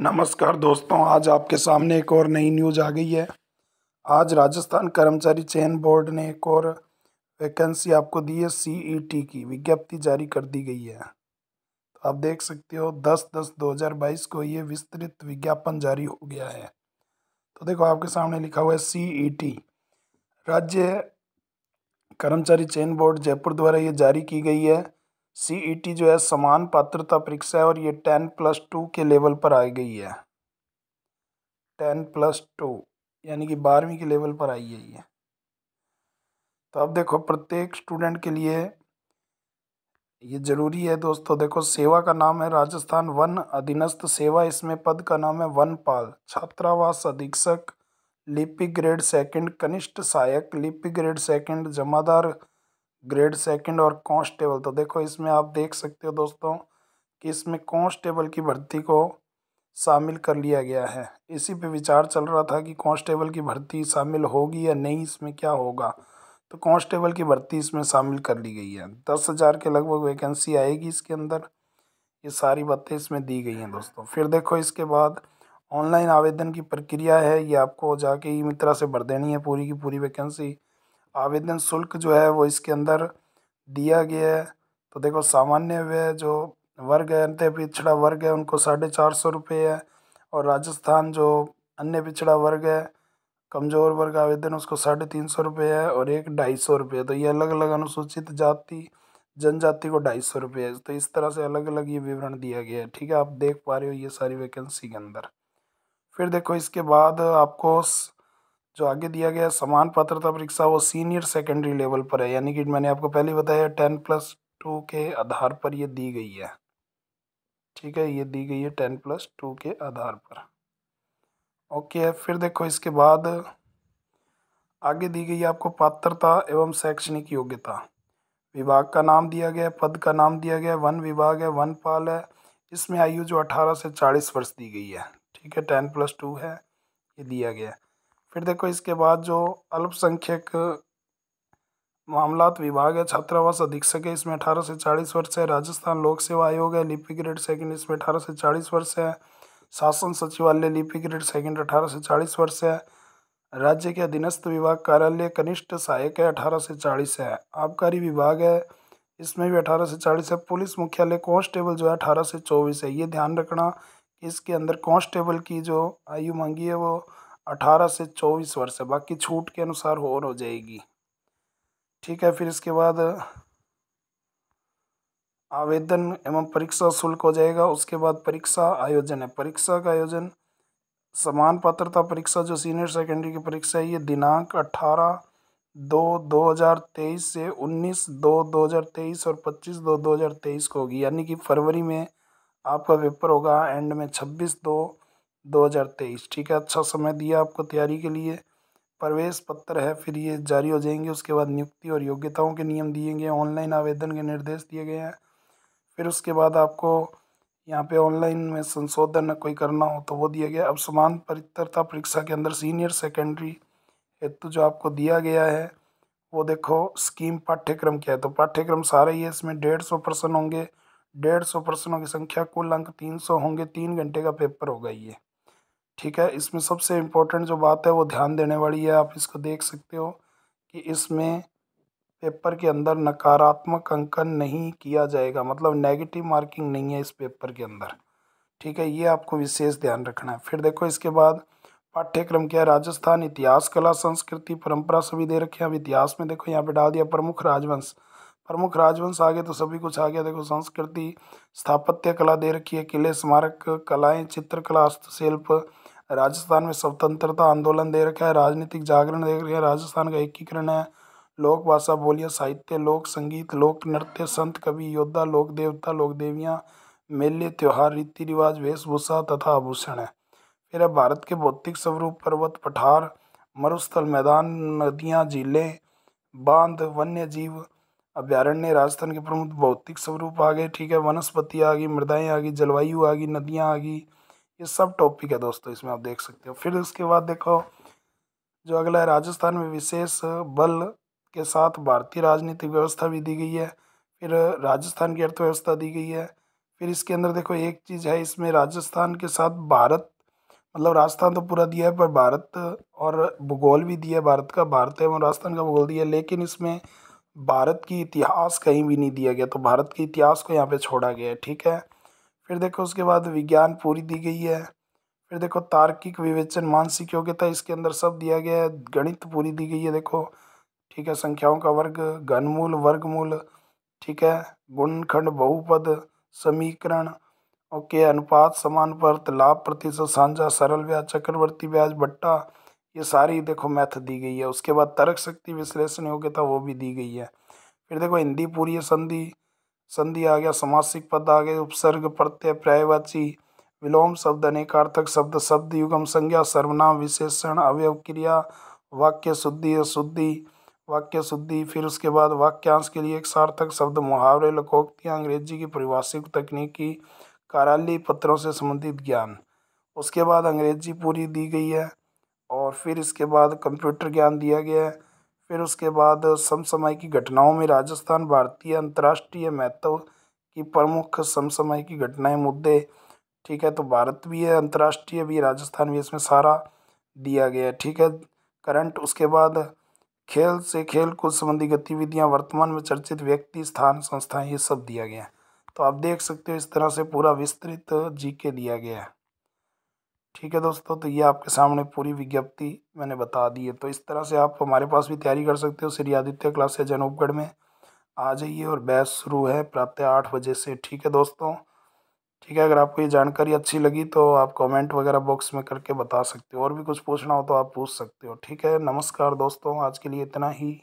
नमस्कार दोस्तों आज आपके सामने एक और नई न्यूज़ आ गई है आज राजस्थान कर्मचारी चयन बोर्ड ने एक और वैकेंसी आपको दी है सीईटी e की विज्ञप्ति जारी कर दी गई है तो आप देख सकते हो दस दस दो हजार बाईस को ये विस्तृत विज्ञापन जारी हो गया है तो देखो आपके सामने लिखा हुआ है सीईटी e राज्य कर्मचारी चयन बोर्ड जयपुर द्वारा ये जारी की गई है सीईटी e जो है समान पात्रता परीक्षा है और ये टेन प्लस टू के लेवल पर आई गई है टेन प्लस टू यानी कि बारहवीं के लेवल पर आई है ये तो अब देखो प्रत्येक स्टूडेंट के लिए ये ज़रूरी है दोस्तों देखो सेवा का नाम है राजस्थान वन अधीनस्थ सेवा इसमें पद का नाम है वन पाल छात्रावास अधीक्षक लिपि ग्रेड सेकंड कनिष्ठ सहायक लिपि ग्रेड सेकंड जमादार ग्रेड सेकंड और कांस्टेबल तो देखो इसमें आप देख सकते हो दोस्तों कि इसमें कांस्टेबल की भर्ती को शामिल कर लिया गया है इसी पे विचार चल रहा था कि कांस्टेबल की भर्ती शामिल होगी या नहीं इसमें क्या होगा तो कांस्टेबल की भर्ती इसमें शामिल कर ली गई है दस हज़ार के लगभग वैकेंसी आएगी इसके अंदर ये सारी बातें इसमें दी गई हैं दोस्तों फिर देखो इसके बाद ऑनलाइन आवेदन की प्रक्रिया है ये आपको जाके ई मित्रा से भर देनी है पूरी की पूरी वैकेंसी आवेदन शुल्क जो है वो इसके अंदर दिया गया है तो देखो सामान्य व्यय जो वर्ग है अंत्य पिछड़ा वर्ग है उनको साढ़े चार सौ रुपये है और राजस्थान जो अन्य पिछड़ा वर्ग है कमज़ोर वर्ग आवेदन उसको साढ़े तीन सौ रुपये है और एक ढाई सौ रुपये तो ये अलग अलग अनुसूचित जाति जनजाति को ढाई सौ रुपये है तो इस तरह से अलग अलग ये विवरण दिया गया है ठीक है आप देख पा रहे हो ये सारी वैकेंसी के अंदर फिर देखो इसके बाद आपको जो आगे दिया गया समान पात्रता परीक्षा वो सीनियर सेकेंडरी लेवल पर है यानी कि मैंने आपको पहले बताया टेन प्लस टू के आधार पर ये दी गई है ठीक है ये दी गई है टेन प्लस टू के आधार पर ओके फिर देखो इसके बाद आगे दी गई आपको पात्रता एवं शैक्षणिक योग्यता विभाग का नाम दिया गया पद का नाम दिया गया वन विभाग है वन पाल है इसमें आयु जो अठारह से चालीस वर्ष दी गई है ठीक है टेन प्लस टू है ये दिया गया फिर देखो इसके बाद जो अल्पसंख्यक मामलात विभाग है छात्रावास अधीक्षक है इसमें अठारह से चालीस वर्ष है राजस्थान लोक सेवा आयोग है लिपि ग्रेड सेकंड इसमें अठारह से चालीस वर्ष है शासन सचिवालय लिपि ग्रेड सेकंड अठारह से चालीस वर्ष है राज्य के अधीनस्थ विभाग कार्यालय कनिष्ठ सहायक है अठारह से चालीस है आबकारी विभाग है इसमें भी अठारह से चालीस है पुलिस मुख्यालय कांस्टेबल जो है अठारह से चौबीस है ये ध्यान रखना इसके अंदर कॉन्स्टेबल की जो आयु मांगी है वो अठारह से चौबीस वर्ष है बाकी छूट के अनुसार और हो जाएगी ठीक है फिर इसके बाद आवेदन एवं परीक्षा शुल्क हो जाएगा उसके बाद परीक्षा आयोजन है परीक्षा का आयोजन समान पात्रता परीक्षा जो सीनियर सेकेंडरी की परीक्षा है ये दिनांक अठारह दो दो हज़ार तेईस से उन्नीस दो दो हज़ार तेईस और पच्चीस दो दो हज़ार तेईस को होगी यानी कि फरवरी में आपका पेपर होगा एंड में छब्बीस दो दो हज़ार तेईस ठीक है अच्छा समय दिया आपको तैयारी के लिए प्रवेश पत्र है फिर ये जारी हो जाएंगे उसके बाद नियुक्ति और योग्यताओं के नियम दिए गए ऑनलाइन आवेदन के निर्देश दिए गए हैं फिर उसके बाद आपको यहाँ पे ऑनलाइन में संशोधन कोई करना हो तो वो दिया गया अब समान परितरता परीक्षा के अंदर सीनियर सेकेंडरी हेतु जो आपको दिया गया है वो देखो स्कीम पाठ्यक्रम क्या है तो पाठ्यक्रम सारे ही है इसमें डेढ़ सौ प्रश्न होंगे डेढ़ सौ प्रश्नों की संख्या कुल अंक तीन सौ होंगे तीन घंटे का पेपर होगा ये ठीक है इसमें सबसे इम्पोर्टेंट जो बात है वो ध्यान देने वाली है आप इसको देख सकते हो कि इसमें पेपर के अंदर नकारात्मक अंकन नहीं किया जाएगा मतलब नेगेटिव मार्किंग नहीं है इस पेपर के अंदर ठीक है ये आपको विशेष ध्यान रखना है फिर देखो इसके बाद पाठ्यक्रम क्या है राजस्थान इतिहास कला संस्कृति परंपरा सभी दे रखे हैं अब इतिहास में देखो यहाँ पे डाल दिया प्रमुख राजवंश प्रमुख राजवंश आ गया तो सभी कुछ आ गया देखो संस्कृति स्थापत्य कला दे रखी है किले स्मारक कलाएँ चित्रकला हस्तशिल्प राजस्थान में स्वतंत्रता आंदोलन दे रखा है राजनीतिक जागरण देख रहे हैं राजस्थान का एकीकरण है लोक भाषा बोलियाँ साहित्य लोक संगीत लोक नृत्य संत कवि योद्धा लोक देवता लोक देवियाँ मेले त्यौहार रीति रिवाज वेशभूषा तथा आभूषण है फिर है भारत के भौतिक स्वरूप पर्वत पठार मरुस्थल मैदान नदियाँ झीलें बांध वन्य जीव अभ्यारण्य राजस्थान के प्रमुख भौतिक स्वरूप आ गए ठीक है वनस्पति आ गई मृदाएँ आ गई जलवायु आ गई नदियाँ आ गई ये सब टॉपिक है दोस्तों इसमें आप देख सकते हो फिर उसके बाद देखो जो अगला है राजस्थान में विशेष बल के साथ भारतीय राजनीतिक व्यवस्था भी दी गई है फिर राजस्थान की अर्थव्यवस्था दी गई है फिर इसके अंदर देखो एक चीज़ है इसमें राजस्थान के साथ भारत मतलब राजस्थान तो पूरा दिया है पर भारत और भूगोल भी दिया है भारत का भारत एवं राजस्थान का भूगोल दिया है लेकिन इसमें भारत की इतिहास कहीं भी नहीं दिया गया तो भारत के इतिहास को यहाँ पे छोड़ा गया है ठीक है फिर देखो उसके बाद विज्ञान पूरी दी गई है फिर देखो तार्किक विवेचन मानसिक योग्यता इसके अंदर सब दिया गया है गणित पूरी दी गई है देखो ठीक है संख्याओं का वर्ग घनमूल वर्गमूल ठीक है गुणखंड बहुपद समीकरण ओके अनुपात समान समानुपात लाभ प्रतिशत साझा सरल ब्याज चक्रवर्ती ब्याज बट्टा ये सारी देखो मैथ दी गई है उसके बाद तर्क शक्ति विश्लेषण योग्यता वो भी दी गई है फिर देखो हिंदी पूरी संधि संधि आ गया समासिक पद आ गए उपसर्ग प्रत्यय प्रायवाची विलोम शब्द अनेकार्थक शब्द शब्द युगम संज्ञा सर्वनाम विशेषण अवयव क्रिया वाक्य शुद्धि अशुद्धि वाक्य शुद्धि फिर उसके बाद वाक्यांश के लिए एक सार्थक शब्द मुहावरे लकोक्तियाँ अंग्रेजी की परिभाषिक तकनीकी कार्यालय पत्रों से संबंधित ज्ञान उसके बाद अंग्रेजी पूरी दी गई है और फिर इसके बाद कंप्यूटर ज्ञान दिया गया है फिर उसके बाद समसमय की घटनाओं में राजस्थान भारतीय अंतर्राष्ट्रीय महत्व की प्रमुख समसमय की घटनाएं मुद्दे ठीक है तो भारत भी है अंतर्राष्ट्रीय भी राजस्थान भी इसमें सारा दिया गया है ठीक है करंट उसके बाद खेल से खेल कूद संबंधी गतिविधियां वर्तमान में चर्चित व्यक्ति स्थान संस्थाएं ये सब दिया गया है तो आप देख सकते हो इस तरह से पूरा विस्तृत जी के दिया गया है ठीक है दोस्तों तो ये आपके सामने पूरी विज्ञप्ति मैंने बता दी है तो इस तरह से आप हमारे पास भी तैयारी कर सकते हो श्री आदित्य क्लास है जनूपगढ़ में आ जाइए और बैच शुरू है प्रातः आठ बजे से ठीक है दोस्तों ठीक है अगर आपको ये जानकारी अच्छी लगी तो आप कमेंट वगैरह बॉक्स में करके बता सकते हो और भी कुछ पूछना हो तो आप पूछ सकते हो ठीक है नमस्कार दोस्तों आज के लिए इतना ही